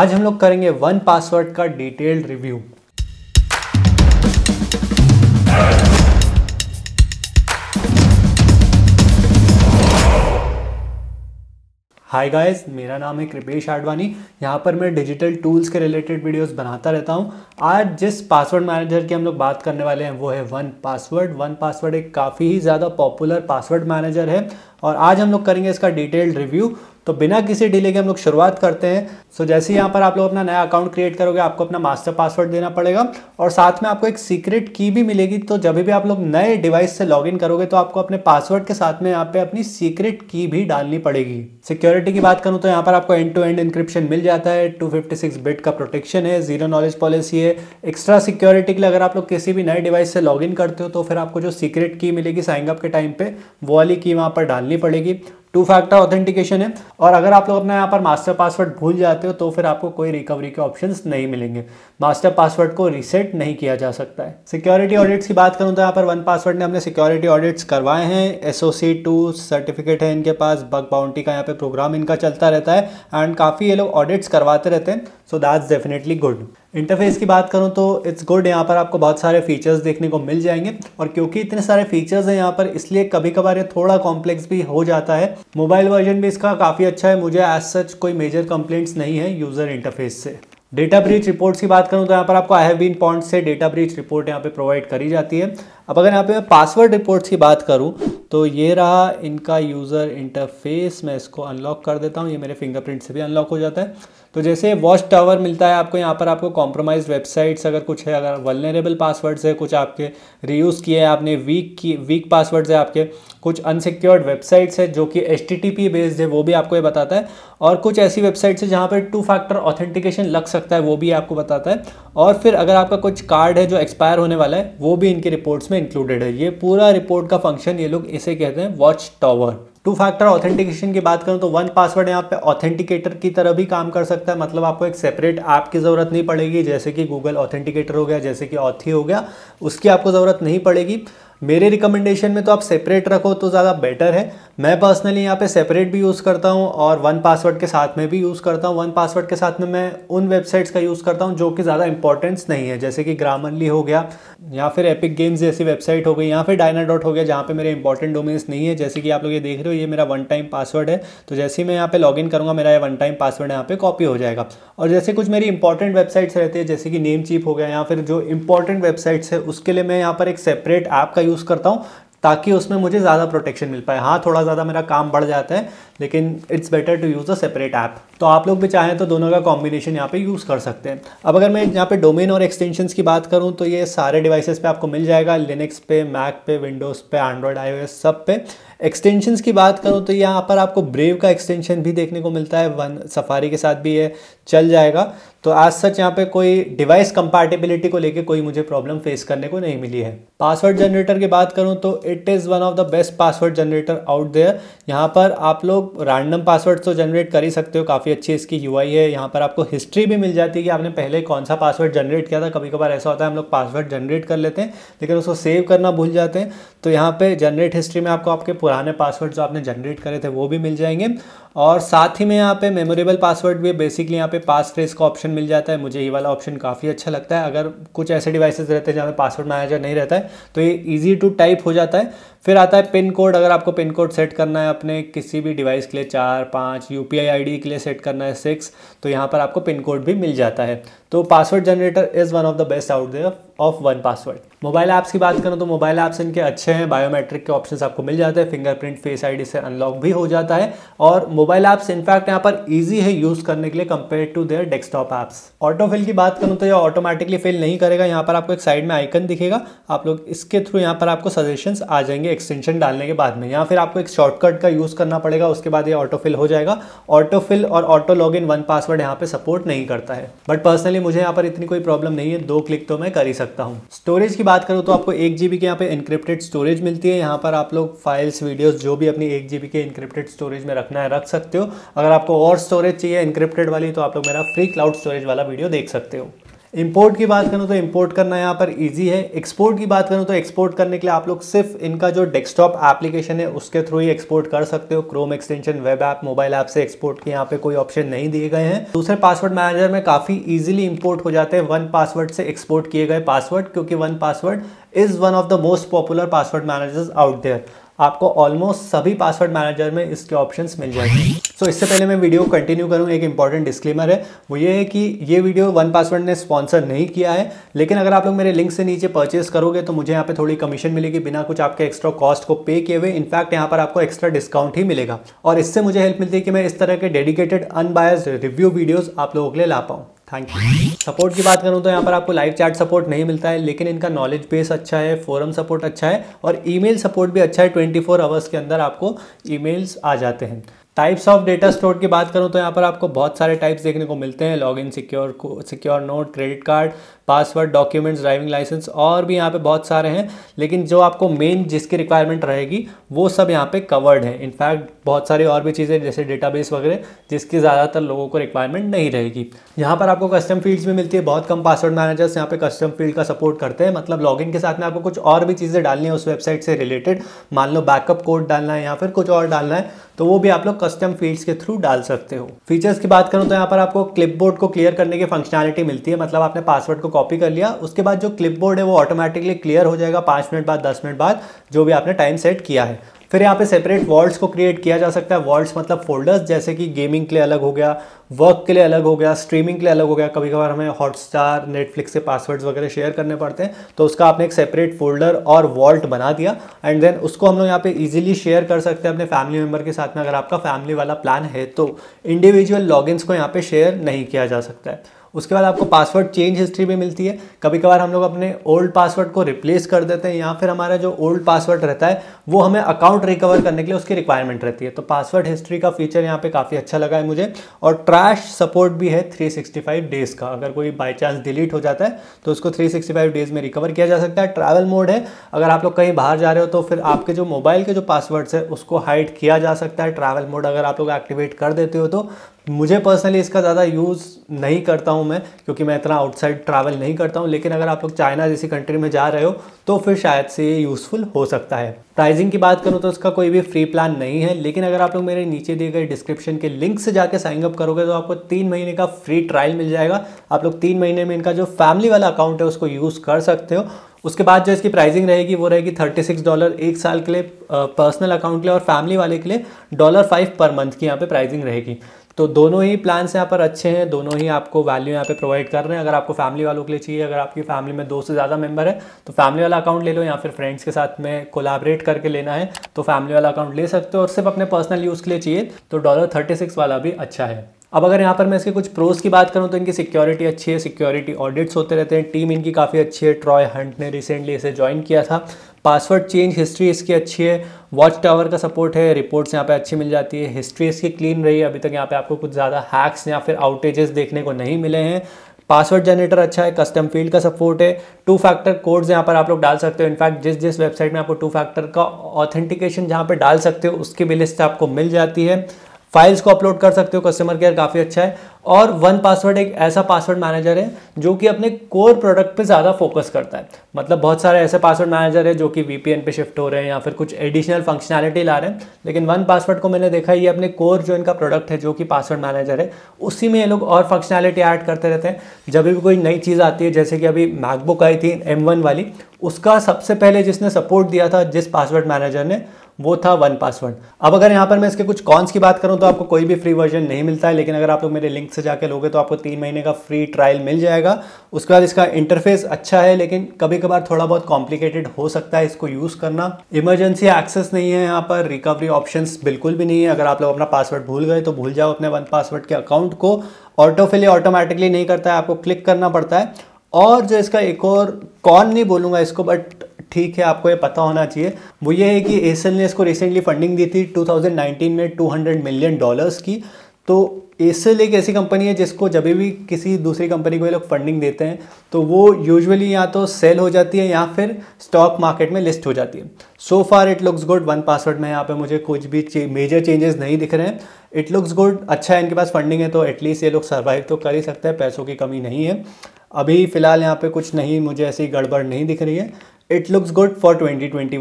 आज हम लोग करेंगे वन पासवर्ड का डिटेल्ड रिव्यू हाय गाइस मेरा नाम है कृपेश आडवाणी यहाँ पर मैं डिजिटल टूल्स के रिलेटेड वीडियोस बनाता रहता हूँ आज जिस पासवर्ड मैनेजर की हम लोग बात करने वाले हैं वो है वन पासवर्ड वन पासवर्ड एक काफ़ी ही ज़्यादा पॉपुलर पासवर्ड मैनेजर है और आज हम लोग करेंगे इसका डिटेल्ड रिव्यू तो बिना किसी डिले के हम लोग शुरुआत करते हैं सो जैसे ही यहाँ पर आप लोग अपना नया अकाउंट क्रिएट करोगे आपको अपना मास्टर पासवर्ड देना पड़ेगा और साथ में आपको एक सीक्रेट की भी मिलेगी तो जब भी आप लोग नए डिवाइस से लॉग करोगे तो आपको अपने पासवर्ड के साथ में यहाँ पे अपनी सीक्रेट की भी डालनी पड़ेगी सिक्योरिटी की बात करूँ तो यहाँ पर आपको एंड टू एंड इंक्रिप्शन मिल जाता है टू बिट का प्रोटेक्शन है जीरो नॉलेज पॉलिसी है एक्स्ट्रा सिक्योरिटी के लिए अगर आप लोग किसी भी नए डिवाइस से लॉग करते हो तो फिर आपको जो सीक्रेट की मिलेगी साइंगअप के टाइम पे वो वाली की वहाँ पर डालनी पड़ेगी टू फैक्टर ऑथेंटिकेशन है और अगर आप लोग अपना यहाँ पर मास्टर पासवर्ड भूल जाते हो तो फिर आपको कोई रिकवरी के ऑप्शंस नहीं मिलेंगे मास्टर पासवर्ड को रीसेट नहीं किया जा सकता है सिक्योरिटी ऑडिट्स की बात करूँ तो यहाँ पर वन पासवर्ड ने हमने सिक्योरिटी ऑडिट्स करवाए हैं एस टू सर्टिफिकेट है इनके पास बग बाउंटी का यहाँ पे प्रोग्राम इनका चलता रहता है एंड काफ़ी ये लोग ऑडिट्स करवाते रहते हैं so that's definitely good interface की बात करूँ तो इट्स गुड यहाँ पर आपको बहुत सारे फीचर्स देखने को मिल जाएंगे और क्योंकि इतने सारे फीचर्स हैं यहाँ पर इसलिए कभी कभार ये थोड़ा कॉम्प्लेक्स भी हो जाता है मोबाइल वर्जन भी इसका काफ़ी अच्छा है मुझे एज सच कोई मेजर कंप्लेंट्स नहीं है यूज़र इंटरफेस से डेटा ब्रीच रिपोर्ट्स की बात करूँ तो यहाँ पर आपको आई हैव बीन पॉइंट से डेटा ब्रीच रिपोर्ट यहाँ पे प्रोवाइड करी जाती है अब अगर यहाँ पे मैं पासवर्ड रिपोर्ट्स की बात करूँ तो ये रहा इनका यूज़र इंटरफेस मैं इसको अनलॉक कर देता हूँ ये मेरे फिंगरप्रिंट से भी अनलॉक हो जाता है तो जैसे वॉच टावर मिलता है आपको यहाँ पर आपको कॉम्प्रोमाइज वेबसाइट्स अगर कुछ है अगर वलनरेबल पासवर्ड्स है कुछ आपके रीयूज़ किए हैं आपने वीक की वीक पासवर्ड्स है आपके कुछ अनसिक्योर्ड वेबसाइट्स है जो कि एच बेस्ड है वो भी आपको ये बताता है और कुछ ऐसी वेबसाइट्स है जहाँ पर टू फैक्टर ऑथेंटिकेशन लग सकता है वो भी आपको बताता है और फिर अगर आपका कुछ कार्ड है जो एक्सपायर होने वाला है वो भी इनकी रिपोर्ट्स में इंक्लूडेड है ये पूरा रिपोर्ट का फंक्शन ये लोग इसे कहते हैं watch tower two factor authentication की बात करूँ तो वन पासवर्ड यहाँ पे ऑथेंटिकेटर की तरह भी काम कर सकता है मतलब आपको एक सेपरेट ऐप की ज़रूरत नहीं पड़ेगी जैसे कि गूगल ऑथेंटिकेटर हो गया जैसे कि ऑथी हो गया उसकी आपको ज़रूरत नहीं पड़ेगी मेरे रिकमेंडेशन में तो आप सेपरेट रखो तो ज़्यादा बेटर है मैं पर्सनली यहाँ पे सेपरेट भी यूज़ करता हूँ और वन पासवर्ड के साथ में भी यूज़ करता हूँ वन पासवर्ड के साथ में मैं उन वेबसाइट्स का यूज़ करता हूँ जो कि ज़्यादा इंपॉर्टेंस नहीं है जैसे कि ग्रामरली हो गया या फिर एपिक गेम्स जैसी वेबसाइट हो गई या फिर डायना डॉट हो गया जहाँ पर मेरे इंपॉर्टेंट डोमेन्स नहीं है जैसे कि आप लोग ये देख रहे हो ये मेरा वन टाइम पासवर्ड है तो जैसे ही मैं यहाँ पर लॉग इन करूँगा मेरा ये वन टाइम पासवर्ड यहाँ पर कॉपी हो जाएगा और जैसे कुछ मेरी इंपॉर्टेंट वेबसाइट्स रहती है जैसे कि नेम चीप हो गया या फिर जो इंपॉर्टेंट वेबसाइट्स है उसके लिए मैं यहाँ पर एक सेपरेट ऐप का यूज़ करता हूँ ताकि उसमें मुझे ज़्यादा प्रोटेक्शन मिल पाए हाँ थोड़ा ज़्यादा मेरा काम बढ़ जाता है लेकिन it's better to use a separate app तो आप लोग भी चाहें तो दोनों का कॉम्बिनेशन यहाँ पे यूज़ कर सकते हैं अब अगर मैं यहाँ पे डोमेन और एक्सटेंशन की बात करूँ तो ये सारे डिवाइसेज़ पे आपको मिल जाएगा लिनक्स पे मैक पे विंडोज़ पे एंड्रॉयड आई सब पे एक्सटेंशन की बात करूँ तो यहाँ पर आपको ब्रेव का एक्सटेंशन भी देखने को मिलता है वन सफारी के साथ भी ये चल जाएगा तो आज सच यहाँ पे कोई डिवाइस कंपैटिबिलिटी को लेके कोई मुझे प्रॉब्लम फेस करने को नहीं मिली है पासवर्ड जनरेटर की बात करूँ तो it is one of the best password generator out there यहाँ पर आप लोग रैंडम पासवर्ड तो जनरेट कर ही सकते हो काफ़ी अच्छी इसकी यू है यहाँ पर आपको हिस्ट्री भी मिल जाती है कि आपने पहले कौन सा पासवर्ड जनरेट किया था कभी कभार ऐसा होता है हम लोग पासवर्ड जनरेट कर लेते हैं लेकिन उसको सेव करना भूल जाते हैं तो यहाँ पर जनरेट हिस्ट्री में आपको आपके पुराने पासवर्ड जो आपने जनरेट करे थे वो भी मिल जाएंगे और साथ ही में यहाँ पे मेमोरेबल पासवर्ड भी बेसिकली यहाँ पे पास फ्रेज का ऑप्शन मिल जाता है मुझे ये वाला ऑप्शन काफ़ी अच्छा लगता है अगर कुछ ऐसे डिवाइसेज रहते हैं जहाँ पे पासवर्ड मैनेजर नहीं रहता है तो ये ईजी टू टाइप हो जाता है फिर आता है पिन कोड अगर आपको पिन कोड सेट करना है अपने किसी भी डिवाइस के लिए चार पाँच यू पी के लिए सेट करना है सिक्स तो यहाँ पर आपको पिन कोड भी मिल जाता है तो password generator is one of the best out there of one password mobile apps की बात करूँ तो मोबाइल ऐप्स इनके अच्छे हैं बायोमेट्रिक के ऑप्शन आपको मिल जाते हैं फिंगरप्रिंट फेस आईडी से अनलॉक भी हो जाता है और मोबाइल ऐप्स इनफैक्ट यहाँ पर ईजी है यूज़ करने के लिए compare to their desktop apps autofill की बात करूँ तो ये ऑटोमेटिकली फिल नहीं करेगा यहाँ पर आपको एक साइड में आइकन दिखेगा आप लोग इसके थ्रू यहाँ पर आपको सजेशन आ जाएंगे एक्सटेंशन डालने के बाद में या फिर आपको एक शॉर्टकट का यूज़ करना पड़ेगा उसके बाद ये ऑटोफिल हो जाएगा ऑटोफिल और auto log in one password यहाँ पे सपोर्ट नहीं करता है बट पर्सनली मुझे यहाँ पर इतनी कोई प्रॉब्लम नहीं है दो क्लिक तो मैं कर ही सकता हूँ स्टोरेज की बात करूँ तो आपको एक जीबी के यहाँ पे इंक्रिप्टेड स्टोरेज मिलती है यहाँ पर आप लोग फाइल्स वीडियोज जो भी अपनी एक जीबी के इंक्रिप्टेड स्टोरेज में रखना है रख सकते हो अगर आपको और स्टोरेज चाहिए इंक्रिप्टेड वाली तो आप लोग मेरा फ्री क्लाउड स्टोरेज वाला वीडियो देख सकते हो इंपोर्ट की बात करूँ तो इंपोर्ट करना यहाँ पर ईजी है एक्सपोर्ट की बात करूँ तो एक्सपोर्ट करने के लिए आप लोग सिर्फ इनका जो डेस्कटॉप एप्लीकेशन है उसके थ्रू ही एक्सपोर्ट कर सकते हो Chrome extension web app mobile app से एक्सपोर्ट के यहाँ पे कोई ऑप्शन नहीं दिए गए हैं दूसरे पासवर्ड मैनेजर में काफ़ी ईजिली इंपोर्ट हो जाते हैं वन पासवर्ड से एक्सपोर्ट किए गए पासवर्ड क्योंकि one password is one of the most popular password managers out there आपको ऑलमोस्ट सभी पासवर्ड मैनेजर में इसके ऑप्शन मिल जाएंगे सो so, इससे पहले मैं वीडियो कंटिन्यू करूँ एक इंपॉर्टेंट डिस्क्लेमर है वो ये है कि ये वीडियो वन पासवर्ड ने स्पॉन्सर नहीं किया है लेकिन अगर आप लोग मेरे लिंक से नीचे परचेस करोगे तो मुझे यहाँ पे थोड़ी कमीशन मिलेगी बिना कुछ आपके एक्स्ट्रा कॉस्ट को पे किए हुए इनफैक्ट यहाँ पर आपको एक्स्ट्रा डिस्काउंट ही मिलेगा और इससे मुझे हेल्प मिलती है कि मैं इस तरह के डेडिकेटेड अनबायस रिव्यू वीडियोज़ आप लोगों के लिए ला पाऊँ थैंक यू सपोर्ट की बात करूँ तो यहाँ पर आपको लाइव चैट सपोर्ट नहीं मिलता है लेकिन इनका नॉलेज बेस अच्छा है फोरम सपोर्ट अच्छा है और ईमेल सपोर्ट भी अच्छा है ट्वेंटी फोर आवर्स के अंदर आपको ईमेल्स आ जाते हैं टाइप्स ऑफ डेटा स्टोर की बात करूँ तो यहाँ पर आपको बहुत सारे टाइप्स देखने को मिलते हैं log in secure secure note credit card password documents driving licence और भी यहाँ पे बहुत सारे हैं लेकिन जो आपको मेन जिसकी रिक्वायरमेंट रहेगी वो सब यहाँ पे कवर्ड है इनफैक्ट बहुत सारी और भी चीज़ें जैसे डेटाबेस वगैरह जिसकी ज़्यादातर लोगों को रिक्वायरमेंट नहीं रहेगी यहाँ पर आपको कस्टम फील्ड्स भी मिलती है बहुत कम पासवर्ड मैनेजर्स यहाँ पे कस्टम फील्ड का सपोर्ट करते हैं मतलब लॉगिन के साथ में आपको कुछ और भी चीज़ें डालनी है उस वेबसाइट से रिलेटेड मान लो बैकअप कोड डालना है या फिर कुछ और डालना है तो वो भी आप लोग कस्टम फील्ड्स के थ्रू डाल सकते हो फीचर्स की बात करूँ तो यहाँ पर आपको क्लिपबोर्ड को क्लियर करने की फंक्शनैलिटी मिलती है मतलब आपने पासवर्ड को कॉपी कर लिया उसके बाद जो क्लिपबोर्ड है वो ऑटोमेटिकली क्लियर हो जाएगा पाँच मिनट बाद दस मिनट बाद जो भी आपने टाइम सेट किया है फिर यहाँ पे सेपरेट वॉल्ड्स को क्रिएट किया जा सकता है वॉल्ड्स मतलब फोल्डर्स जैसे कि गेमिंग के लिए अलग हो गया वर्क के लिए अलग हो गया स्ट्रीमिंग के लिए अलग हो गया कभी कभार हमें हॉटस्टार नेटफ्लिक्स से पासवर्ड्स वगैरह शेयर करने पड़ते हैं तो उसका आपने एक सेपरेट फोल्डर और वॉल्ट बना दिया एंड देन उसको हम लोग यहाँ पे इजीली शेयर कर सकते हैं अपने फैमिली मेम्बर के साथ में अगर आपका फैमिली वाला प्लान है तो इंडिविजुअल लॉगिन्स को यहाँ पे शेयर नहीं किया जा सकता है उसके बाद आपको पासवर्ड चेंज हिस्ट्री भी मिलती है कभी कभार हम लोग अपने ओल्ड पासवर्ड को रिप्लेस कर देते हैं या फिर हमारा जो ओल्ड पासवर्ड रहता है वो हमें अकाउंट रिकवर करने के लिए उसकी रिक्वायरमेंट रहती है तो पासवर्ड हिस्ट्री का फीचर यहाँ पे काफ़ी अच्छा लगा है मुझे और ट्रैश सपोर्ट भी है 365 डेज़ का अगर कोई बाई चांस डिलीट हो जाता है तो उसको थ्री डेज़ में रिकवर किया जा सकता है ट्रैवल मोड है अगर आप लोग कहीं बाहर जा रहे हो तो फिर आपके जो मोबाइल के जो पासवर्ड्स है उसको हाइड किया जा सकता है ट्रैवल मोड अगर आप लोग एक्टिवेट कर देते हो तो मुझे पर्सनली इसका ज़्यादा यूज़ नहीं करता हूँ मैं क्योंकि मैं इतना आउटसाइड ट्रैवल नहीं करता हूँ लेकिन अगर आप लोग चाइना जैसी कंट्री में जा रहे हो तो फिर शायद से ये यूज़फुल हो सकता है प्राइजिंग की बात करूँ तो इसका कोई भी फ्री प्लान नहीं है लेकिन अगर आप लोग मेरे नीचे दिए गए डिस्क्रिप्शन के लिंक से जाकर साइनअप करोगे तो आपको तीन महीने का फ्री ट्रायल मिल जाएगा आप लोग तीन महीने में इनका जो फैमिली वाला अकाउंट है उसको यूज़ कर सकते हो उसके बाद जो इसकी प्राइसिंग रहेगी वो रहेगी थर्टी सिक्स डॉलर एक साल के लिए पर्सनल अकाउंट के लिए और फैमिली वाले के लिए डॉलर फाइव पर मंथ की यहाँ पे प्राइसिंग रहेगी तो दोनों ही प्लान्स यहाँ पर अच्छे हैं दोनों ही आपको वैल्यू यहाँ पे प्रोवाइड कर रहे हैं अगर आपको फैमिली वालों के लिए चाहिए अगर आपकी फैमिली में दो से ज़्यादा मेंबर है तो फैमिली वाला अकाउंट ले लो या फिर फ्रेंड्स के साथ में कोलाबरेट करके लेना है तो फैमिली वाला अकाउंट ले सकते हो और सिर्फ अपने पर्सनल यूज़ के लिए चाहिए तो डॉलर थर्टी वाला भी अच्छा है अब अगर यहाँ पर मैं इसके कुछ प्रोस की बात करूँ तो इनकी सिक्योरिटी अच्छी है सिक्योरिटी ऑडिट्स होते रहते हैं टीम इनकी काफ़ी अच्छी है ट्रॉय हंट ने रिसेंटली इसे ज्वाइन किया था पासवर्ड चेंज हिस्ट्री इसकी अच्छी है वॉच टावर का सपोर्ट है रिपोर्ट्स यहाँ पे अच्छी मिल जाती है हिस्ट्री इसकी क्लीन रही है अभी तक यहाँ पे आपको कुछ ज़्यादा हैक्स या फिर आउटेजेस देखने को नहीं मिले हैं पासवर्ड जनरेटर अच्छा है कस्टम फील्ड का सपोर्ट है टू फैक्टर कोड्स यहाँ पर आप लोग डाल सकते हो इनफैक्ट जिस जिस वेबसाइट में आपको टू फैक्टर का ऑथेंटिकेशन जहाँ पर डाल सकते हो उसकी भी लिस्ट आपको मिल जाती है फाइल्स को अपलोड कर सकते हो कस्टमर केयर काफ़ी अच्छा है और वन पासवर्ड एक ऐसा पासवर्ड मैनेजर है जो कि अपने कोर प्रोडक्ट पे ज़्यादा फोकस करता है मतलब बहुत सारे ऐसे पासवर्ड मैनेजर है जो कि वीपीएन पे शिफ्ट हो रहे हैं या फिर कुछ एडिशनल फंक्शनैलिटी ला रहे हैं लेकिन वन पासवर्ड को मैंने देखा ये अपने कोर जो इनका प्रोडक्ट है जो कि पासवर्ड मैनेजर है उसी में ये लोग और फंक्शनैलिटी ऐड करते रहते हैं जब भी कोई नई चीज़ आती है जैसे कि अभी मैकबुक आई थी एम वाली उसका सबसे पहले जिसने सपोर्ट दिया था जिस पासवर्ड मैनेजर ने वो था वन पासवर्ड अब अगर यहाँ पर मैं इसके कुछ कॉन्स की बात करूँ तो आपको कोई भी फ्री वर्जन नहीं मिलता है लेकिन अगर आप लोग मेरे लिंक से जाकर लोगे तो आपको तीन महीने का फ्री ट्रायल मिल जाएगा उसके बाद इसका इंटरफेस अच्छा है लेकिन कभी कभार थोड़ा बहुत कॉम्प्लिकेटेड हो सकता है इसको यूज़ करना इमरजेंसी एक्सेस नहीं है यहाँ पर रिकवरी ऑप्शन बिल्कुल भी नहीं है अगर आप लोग अपना पासवर्ड भूल गए तो भूल जाओ अपने वन पासवर्ड के अकाउंट को ऑटोफिली ऑटोमेटिकली नहीं करता है आपको क्लिक करना पड़ता है और जो इसका एक और कौन नहीं बोलूंगा इसको बट ठीक है आपको ये पता होना चाहिए वो ये है कि एसल ने इसको रिसेंटली फंडिंग दी थी 2019 में 200 मिलियन डॉलर्स की तो एसल एक ऐसी कंपनी है जिसको जब भी किसी दूसरी कंपनी को ये लोग फंडिंग देते हैं तो वो यूजुअली या तो सेल हो जाती है या फिर स्टॉक मार्केट में लिस्ट हो जाती है so far it looks good one password में यहाँ पे मुझे कुछ भी चे, मेजर चेंजेस नहीं दिख रहे हैं इट लुक्स गुड अच्छा है इनके पास फंडिंग है तो एटलीस्ट ये लोग सर्वाइव तो कर ही सकते हैं पैसों की कमी नहीं है अभी फ़िलहाल यहाँ पे कुछ नहीं मुझे ऐसी गड़बड़ नहीं दिख रही है it looks good for twenty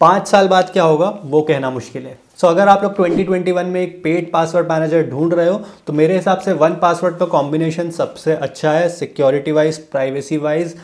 पाँच साल बाद क्या होगा वो कहना मुश्किल है सो so, अगर आप लोग 2021 में एक पेड पासवर्ड मैनेजर ढूंढ रहे हो तो मेरे हिसाब से वन पासवर्ड का कॉम्बिनेशन सबसे अच्छा है security wise privacy wise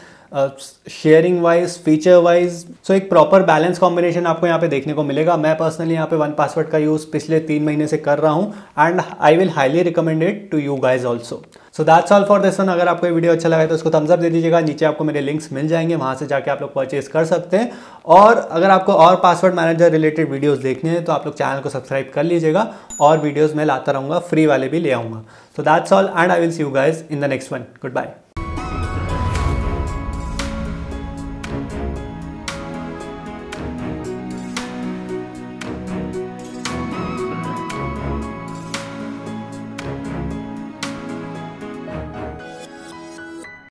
sharing wise feature wise so एक प्रॉपर बैलेंस कॉम्बिनेशन आपको यहाँ पे देखने को मिलेगा मैं पर्सनली यहाँ पे वन पासवर्ड का यूज़ पिछले तीन महीने से कर रहा हूँ and I will highly recommended to you guys also so that's all for this one अगर आपको वीडियो अच्छा लगा तो उसको थम्सअप दे दीजिएगा नीचे आपको मेरे लिंक्स मिल जाएंगे वहाँ से जाके आप लोग परचेज कर सकते हैं और अगर आपको और पासवर्ड मैनेजर रिलेटेड वीडियोज़ देखने हैं तो आप लोग चैनल को सब्सक्राइब कर लीजिएगा और वीडियोज मैं लाता रहूँगा फ्री वाले भी ले आऊँगा so that's all and I will see you guys in the next one good bye